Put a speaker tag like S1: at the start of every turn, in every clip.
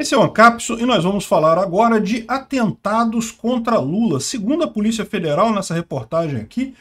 S1: Esse é o Ancapso e nós vamos falar agora de atentados contra Lula. Segundo a Polícia Federal, nessa reportagem aqui,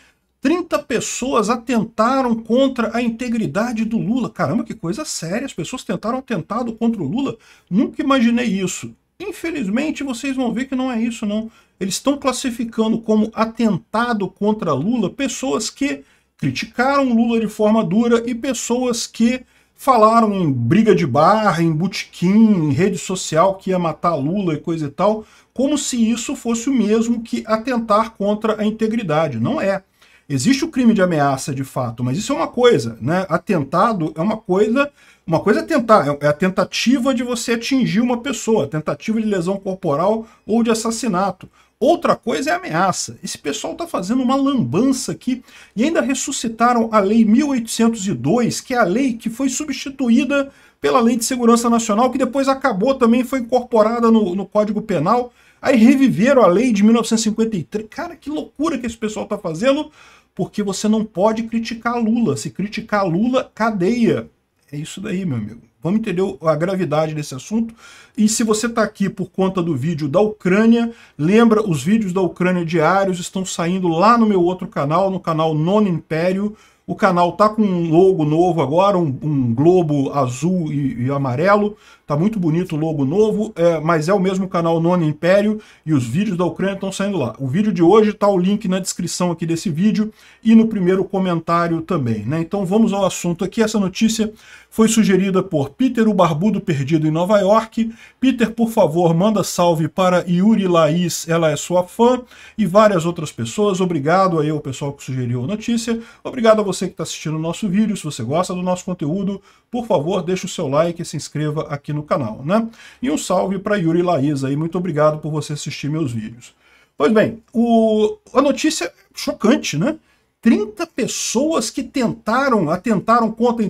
S1: 30 pessoas atentaram contra a integridade do Lula. Caramba, que coisa séria! As pessoas tentaram atentado contra o Lula. Nunca imaginei isso. Infelizmente, vocês vão ver que não é isso, não. Eles estão classificando como atentado contra Lula pessoas que criticaram Lula de forma dura e pessoas que falaram em briga de barra, em botequim, em rede social que ia matar Lula e coisa e tal, como se isso fosse o mesmo que atentar contra a integridade. Não é. Existe o crime de ameaça de fato, mas isso é uma coisa, né? Atentado é uma coisa, uma coisa é tentar, é, é a tentativa de você atingir uma pessoa, tentativa de lesão corporal ou de assassinato. Outra coisa é ameaça. Esse pessoal está fazendo uma lambança aqui e ainda ressuscitaram a Lei 1802, que é a lei que foi substituída pela Lei de Segurança Nacional, que depois acabou também, foi incorporada no, no Código Penal. Aí reviveram a lei de 1953. Cara, que loucura que esse pessoal está fazendo, porque você não pode criticar Lula. Se criticar Lula, cadeia. É isso daí, meu amigo. Vamos entender a gravidade desse assunto. E se você está aqui por conta do vídeo da Ucrânia, lembra, os vídeos da Ucrânia diários estão saindo lá no meu outro canal, no canal Nono Império. O canal está com um logo novo agora, um, um globo azul e, e amarelo. Tá muito bonito o logo novo, é, mas é o mesmo canal Nono Império e os vídeos da Ucrânia estão saindo lá. O vídeo de hoje tá o link na descrição aqui desse vídeo e no primeiro comentário também, né? Então vamos ao assunto aqui. Essa notícia foi sugerida por Peter, o barbudo perdido em Nova York. Peter, por favor, manda salve para Yuri Laís, ela é sua fã, e várias outras pessoas. Obrigado aí ao pessoal que sugeriu a notícia. Obrigado a você que está assistindo o nosso vídeo. Se você gosta do nosso conteúdo, por favor, deixe o seu like e se inscreva aqui no no canal, né? E um salve para Yuri e Laís aí, muito obrigado por você assistir meus vídeos. Pois bem, o... a notícia é chocante, né? 30 pessoas que tentaram, atentaram contra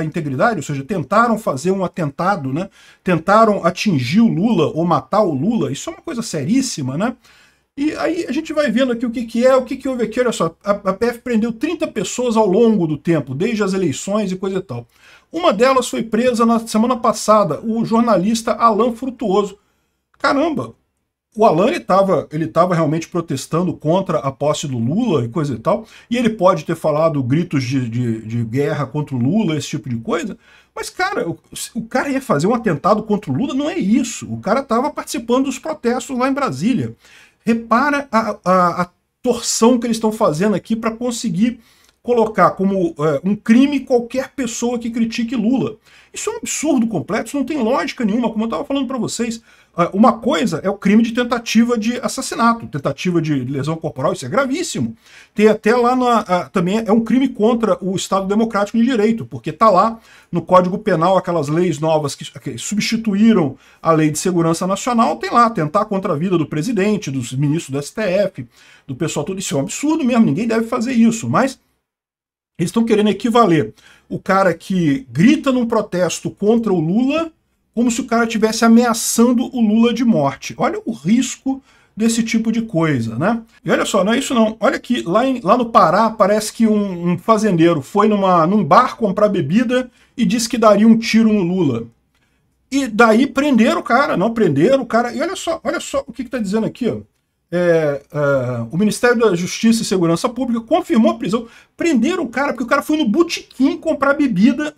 S1: a integridade, ou seja, tentaram fazer um atentado, né? Tentaram atingir o Lula ou matar o Lula. Isso é uma coisa seríssima, né? E aí a gente vai vendo aqui o que, que é, o que, que houve aqui. Olha só, a, a PF prendeu 30 pessoas ao longo do tempo, desde as eleições e coisa e tal. Uma delas foi presa na semana passada, o jornalista Alain Frutuoso. Caramba, o Alain estava ele, ele realmente protestando contra a posse do Lula e coisa e tal, e ele pode ter falado gritos de, de, de guerra contra o Lula, esse tipo de coisa, mas, cara, o, o, cara ia fazer um atentado contra o Lula, não é isso. O cara estava participando dos protestos lá em Brasília. Repara a, a, a torção que eles estão fazendo aqui para conseguir colocar como é, um crime qualquer pessoa que critique Lula. Isso é um absurdo completo, isso não tem lógica nenhuma, como eu estava falando para vocês. Ah, uma coisa é o crime de tentativa de assassinato, tentativa de lesão corporal, isso é gravíssimo. Tem até lá na, ah, também é um crime contra o Estado Democrático de Direito, porque está lá no Código Penal aquelas leis novas que, que, substituíram a Lei de Segurança Nacional, tem lá tentar contra a vida do presidente, dos ministros do STF, do pessoal todo isso é um absurdo mesmo, ninguém deve fazer isso, mas eles estão querendo equivaler o cara que grita num protesto contra o Lula como se o cara estivesse ameaçando o Lula de morte. Olha o risco desse tipo de coisa, né? E olha só, não é isso não. Olha aqui, lá, em, lá no Pará, parece que um, um, fazendeiro foi numa, num bar comprar bebida e disse que daria um tiro no Lula. E daí prenderam o cara, não prenderam o cara. E olha só, olha só o que está dizendo aqui, ó. É, é, o Ministério da Justiça e Segurança Pública confirmou a prisão. Prenderam o cara, porque o cara foi no botequim comprar bebida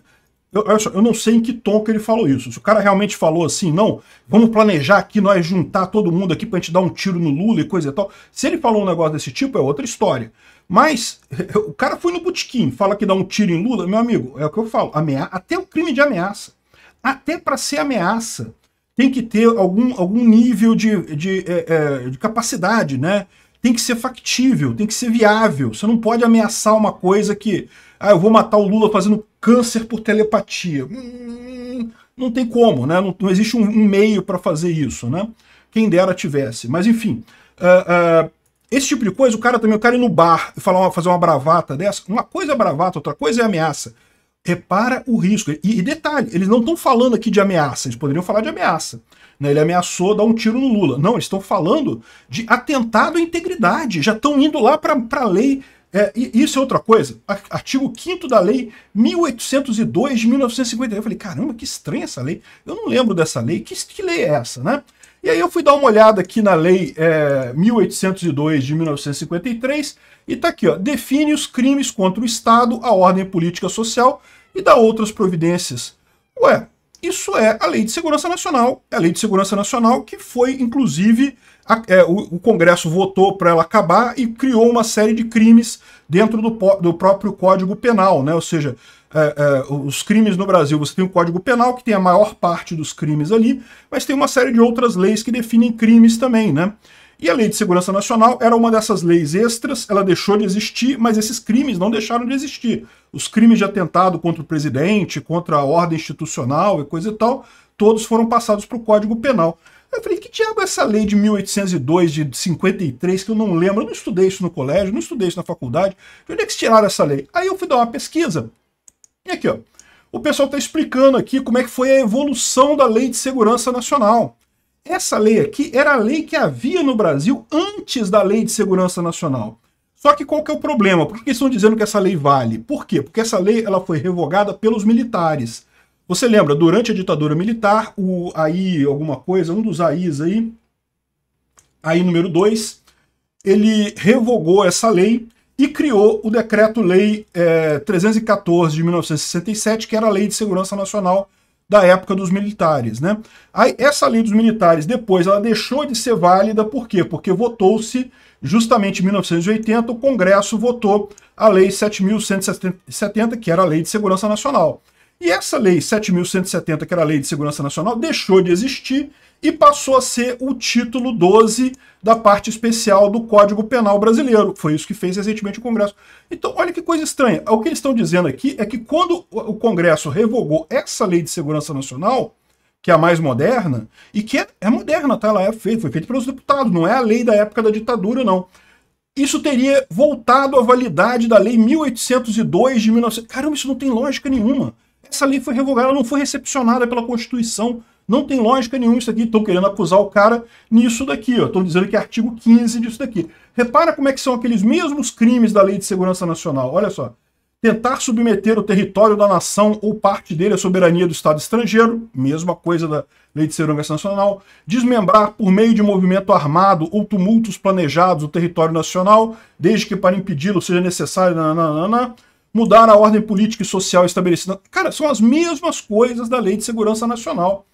S1: eu, eu, não sei em que tom que ele falou isso. Se o cara realmente falou assim, não, vamos planejar aqui, nós juntar todo mundo aqui pra gente dar um tiro no Lula e coisa e tal. Se ele falou um negócio desse tipo, é outra história. Mas o cara foi no botequim, fala que dá um tiro em Lula, meu amigo, é o que eu falo, amea até o crime de ameaça. Até para ser ameaça, tem que ter algum, algum nível de, de, é, é, de capacidade, né? Tem que ser factível, tem que ser viável. Você não pode ameaçar uma coisa que ah, eu vou matar o Lula fazendo câncer por telepatia. Hum, não tem como, né? Não, não existe um, um meio para fazer isso, né? Quem dera tivesse. Mas enfim. Uh, uh, esse tipo de coisa, o cara também, o cara ir no bar e falar, fazer uma bravata dessa, uma coisa é bravata, outra coisa é ameaça. Repara o risco. E, e detalhe, eles não estão falando aqui de ameaça, eles poderiam falar de ameaça. Né? Ele ameaçou dar um tiro no Lula. Não, eles estão falando de atentado à integridade. Já estão indo lá para a lei é, e isso é outra coisa. Artigo 5 da Lei 1802 de 1951. Eu falei, caramba, que estranha essa lei. Eu não lembro dessa lei. Que, que lei é essa, né? E aí eu fui dar uma olhada aqui na Lei é, 1802 de 1953 e tá aqui, ó. Define os crimes contra o Estado, a ordem política social e dá outras providências. Ué, isso é a Lei de Segurança Nacional. É a Lei de Segurança Nacional que foi, inclusive, a, é, o, o, Congresso votou para ela acabar e criou uma série de crimes dentro do, do próprio Código Penal, né? Ou seja, é, é, os crimes no Brasil, você tem o Código Penal, que tem a maior parte dos crimes ali, mas tem uma série de outras leis que definem crimes também, né? E a Lei de Segurança Nacional era uma dessas leis extras, ela deixou de existir, mas esses crimes não deixaram de existir. Os crimes de atentado contra o presidente, contra a ordem institucional e coisa e tal, todos foram passados para o Código Penal. Eu falei, que diabo é essa lei de 1802, de 53, que eu não lembro, eu não estudei isso no colégio, não estudei isso na faculdade, de onde é que se tiraram essa lei? Aí eu fui dar uma pesquisa, e aqui, ó, o pessoal está explicando aqui como é que foi a evolução da Lei de Segurança Nacional. Essa lei aqui era a lei que havia no Brasil antes da Lei de Segurança Nacional. Só que qual que é o problema? Por que estão dizendo que essa lei vale? Por quê? Porque essa lei ela foi revogada pelos militares. Você lembra, durante a ditadura militar, o AI alguma coisa, um dos AIs aí, AI número 2, ele revogou essa lei e criou o Decreto-Lei é, eh, 314 de 1967, que era a Lei de Segurança Nacional, da época dos militares. Né? Aí, essa lei dos militares, depois, ela deixou de ser válida, por quê? Porque votou-se, justamente em 1980, o Congresso votou a Lei 7.170, que era a Lei de Segurança Nacional. E essa lei 7.170, que era a Lei de Segurança Nacional, deixou de existir e passou a ser o título 12 da parte especial do Código Penal Brasileiro. Foi isso que fez recentemente o Congresso. Então, olha que coisa estranha. O que eles estão dizendo aqui é que quando o Congresso revogou essa Lei de Segurança Nacional, que é a mais moderna, e que é, é moderna, tá? Ela é feita, foi feita pelos deputados, não é a lei da época da ditadura, não. Isso teria voltado à validade da Lei 1802 de 1900. Caramba, isso não tem lógica nenhuma. Essa lei foi revogada, não foi recepcionada pela Constituição. Não tem lógica nenhuma isso aqui. Estão querendo acusar o cara nisso daqui. Estão dizendo que é artigo 15 disso daqui. Repara como é que são aqueles mesmos crimes da Lei de Segurança Nacional. Olha só. Tentar submeter o território da nação ou parte dele à soberania do Estado estrangeiro, mesma coisa da Lei de Segurança Nacional. Desmembrar por meio de movimento armado ou tumultos planejados o território nacional, desde que para impedi-lo seja necessário. Nananana mudar a ordem política e social estabelecida. Cara, são as mesmas coisas da Lei de Segurança Nacional.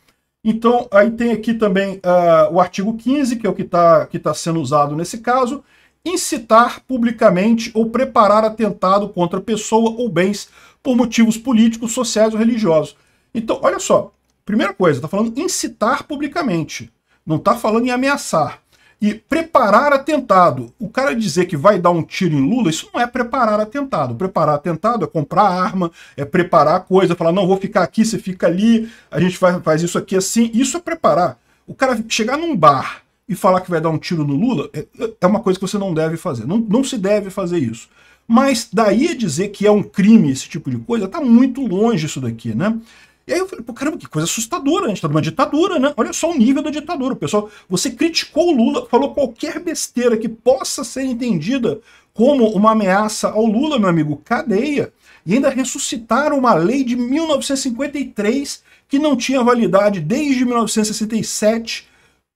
S1: Então, aí tem aqui também uh, o artigo 15, que é o que está que tá sendo usado nesse caso, incitar publicamente ou preparar atentado contra pessoa ou bens por motivos políticos, sociais ou religiosos. Então, olha só, primeira coisa, está falando incitar publicamente, não está falando em ameaçar. E preparar atentado. O cara dizer que vai dar um tiro em Lula, isso não é preparar atentado. Preparar atentado é comprar arma, é preparar coisa, falar, não, vou ficar aqui, você fica ali, a gente faz, faz isso aqui assim. Isso é preparar. O cara chegar num bar e falar que vai dar um tiro no Lula é, é uma coisa que você não deve fazer. Não, não se deve fazer isso. Mas daí dizer que é um crime esse tipo de coisa, está muito longe isso daqui, né? E aí eu falei, pô, caramba, que coisa assustadora, a gente tá numa ditadura, né? Olha só o nível da ditadura. pessoal, você criticou o Lula, falou qualquer besteira que possa ser entendida como uma ameaça ao Lula, meu amigo, cadeia. E ainda ressuscitaram uma lei de 1953 que não tinha validade desde 1967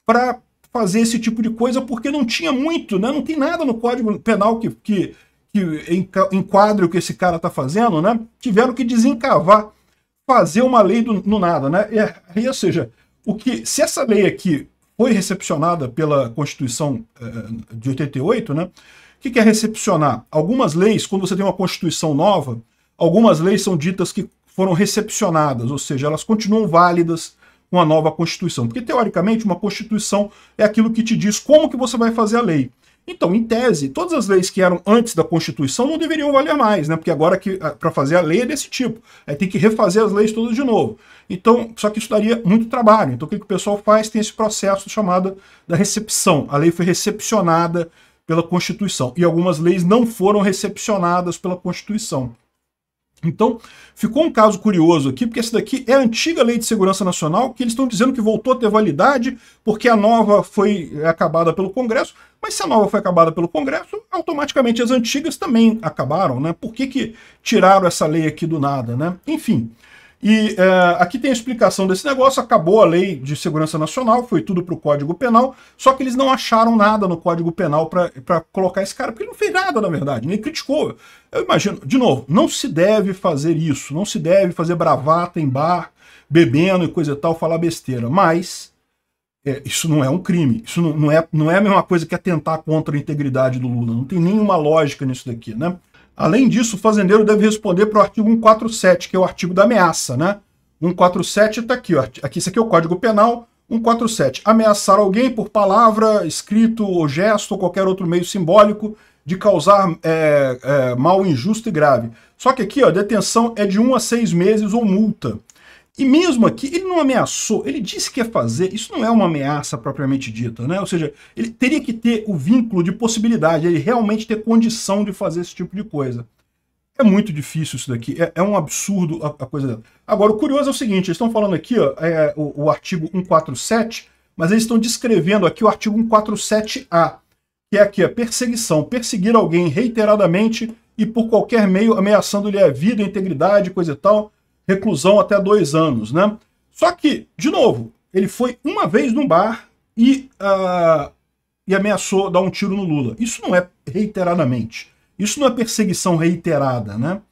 S1: para fazer esse tipo de coisa, porque não tinha muito, né? Não tem nada no Código Penal que, que, que enquadre o que esse cara tá fazendo, né? Tiveram que desencavar fazer uma lei do, no nada, né? E, e, ou seja, o que, se essa lei aqui foi recepcionada pela Constituição eh, de 88, né? O que, que é recepcionar? Algumas leis, quando você tem uma Constituição nova, algumas leis são ditas que foram recepcionadas, ou seja, elas continuam válidas com a nova Constituição. Porque, teoricamente, uma Constituição é aquilo que te diz como que você vai fazer a lei. Então, em tese, todas as leis que eram antes da Constituição não deveriam valer mais, né? Porque agora que ah, para fazer a lei é desse tipo, aí tem que refazer as leis todas de novo. Então, só que isso daria muito trabalho. Então, o que o pessoal faz tem esse processo chamado da recepção. A lei foi recepcionada pela Constituição e algumas leis não foram recepcionadas pela Constituição. Então, ficou um caso curioso aqui, porque essa daqui é a antiga Lei de Segurança Nacional, que eles estão dizendo que voltou a ter validade, porque a nova foi acabada pelo Congresso, mas se a nova foi acabada pelo Congresso, automaticamente as antigas também acabaram, né? Por que, que tiraram essa lei aqui do nada, né? Enfim, e é, aqui tem a explicação desse negócio. Acabou a lei de segurança nacional, foi tudo para o Código Penal. Só que eles não acharam nada no Código Penal para colocar esse cara, porque ele não fez nada, na verdade, nem criticou. Eu imagino, de novo, não se deve fazer isso, não se deve fazer bravata em bar, bebendo e coisa e tal, falar besteira. Mas é, isso não é um crime. Isso não, não, é, não é a mesma coisa que atentar contra a integridade do Lula. Não tem nenhuma lógica nisso daqui, né? Além disso, o fazendeiro deve responder para o artigo 147, que é o artigo da ameaça, né? 147 está aqui, ó. Aqui, isso aqui é o Código Penal, 147. Ameaçar alguém por palavra, escrito ou gesto ou qualquer outro meio simbólico de causar é, é, mal injusto e grave. Só que aqui, ó, detenção é de 1 um a 6 meses ou multa. E mesmo aqui, ele não ameaçou, ele disse que ia fazer, isso não é uma ameaça propriamente dita, né? Ou seja, ele teria que ter o vínculo de possibilidade, ele realmente ter condição de fazer esse tipo de coisa. É muito difícil isso daqui, é, é um absurdo a, a, coisa dela. Agora, o curioso é o seguinte, eles estão falando aqui, ó, é, o, o artigo 147, mas eles estão descrevendo aqui o artigo 147A, que é aqui, a perseguição, perseguir alguém reiteradamente e por qualquer meio ameaçando-lhe a vida, a integridade, coisa e tal, reclusão até dois anos, né? Só que, de novo, ele foi uma vez num bar e, uh, e ameaçou dar um tiro no Lula. Isso não é reiteradamente. Isso não é perseguição reiterada, né?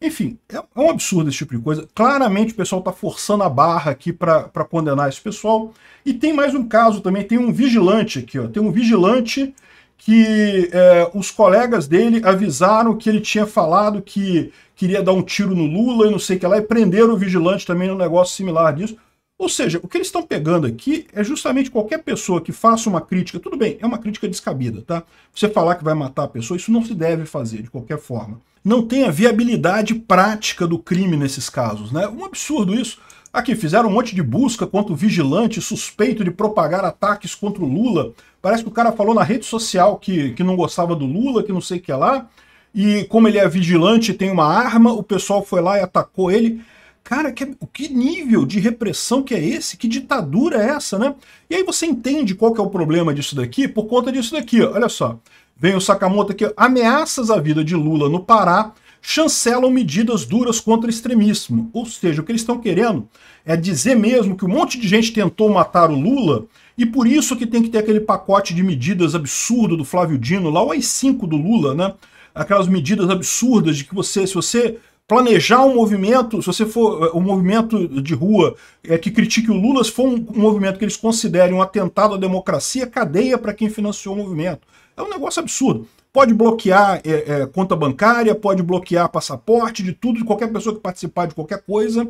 S1: Enfim, é, é um absurdo esse tipo de coisa. Claramente o pessoal está forçando a barra aqui para condenar esse pessoal. E tem mais um caso também, tem um vigilante aqui, ó. Tem um vigilante que é, os colegas dele avisaram que ele tinha falado que queria dar um tiro no Lula e não sei o que lá, e prenderam o vigilante também num negócio similar disso. Ou seja, o que eles estão pegando aqui é justamente qualquer pessoa que faça uma crítica, tudo bem, é uma crítica descabida, tá? Você falar que vai matar a pessoa, isso não se deve fazer de qualquer forma. Não tem a viabilidade prática do crime nesses casos, né? Um absurdo isso. Aqui, fizeram um monte de busca contra o vigilante suspeito de propagar ataques contra o Lula. Parece que o cara falou na rede social que, que não gostava do Lula, que não sei o que é lá. E como ele é vigilante e tem uma arma, o pessoal foi lá e atacou ele. Cara, que, que nível de repressão que é esse? Que ditadura é essa, né? E aí você entende qual que é o problema disso daqui por conta disso daqui. Olha só, vem o Sakamoto aqui, ameaças à vida de Lula no Pará chancelam medidas duras contra o extremismo. Ou seja, o que eles estão querendo é dizer mesmo que um monte de gente tentou matar o Lula e por isso que tem que ter aquele pacote de medidas absurdo do Flávio Dino, lá o AI-5 do Lula, né? Aquelas medidas absurdas de que você, se você planejar um movimento, se você for eh, um movimento de rua é, que critique o Lula, se for um, um movimento que eles considerem um atentado à democracia, cadeia para quem financiou o movimento. É um negócio absurdo. Pode bloquear é, é, conta bancária, pode bloquear passaporte, de tudo, de qualquer pessoa que participar de qualquer coisa.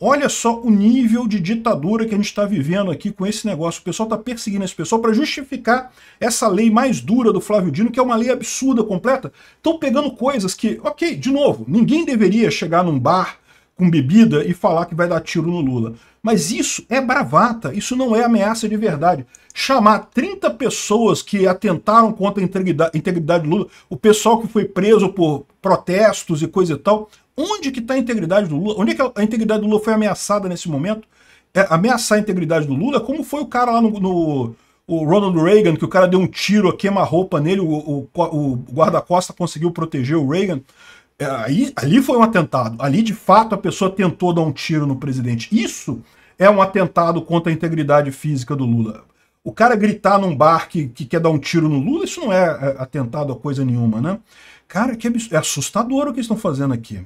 S1: Olha só o nível de ditadura que a gente está vivendo aqui com esse negócio. O pessoal está perseguindo esse pessoal para justificar essa lei mais dura do Flávio Dino, que é uma lei absurda, completa. Estão pegando coisas que, ok, de novo, ninguém deveria chegar num bar com bebida e falar que vai dar tiro no Lula. Mas isso é bravata, isso não é ameaça de verdade. Chamar 30 pessoas que atentaram contra a integridade, do Lula, o pessoal que foi preso por protestos e coisa e tal, onde que está a integridade do Lula? Onde é que a integridade do Lula foi ameaçada nesse momento? É, ameaçar a integridade do Lula, como foi o cara lá no, no o Ronald Reagan, que o cara deu um tiro, queima-roupa nele, o, o, o guarda-costa conseguiu proteger o Reagan. É, aí, ali foi um atentado. Ali, de fato, a pessoa tentou dar um tiro no presidente. Isso é um atentado contra a integridade física do Lula. O cara gritar num bar que, que quer dar um tiro no Lula, isso não é, é atentado a coisa nenhuma, né? Cara, que é assustador o que estão fazendo aqui.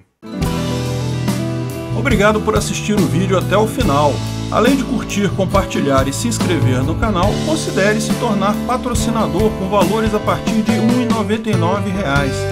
S1: Obrigado por assistir o vídeo até o final. Além de curtir, compartilhar e se inscrever no canal, considere se tornar patrocinador com valores a partir de R$ 1,99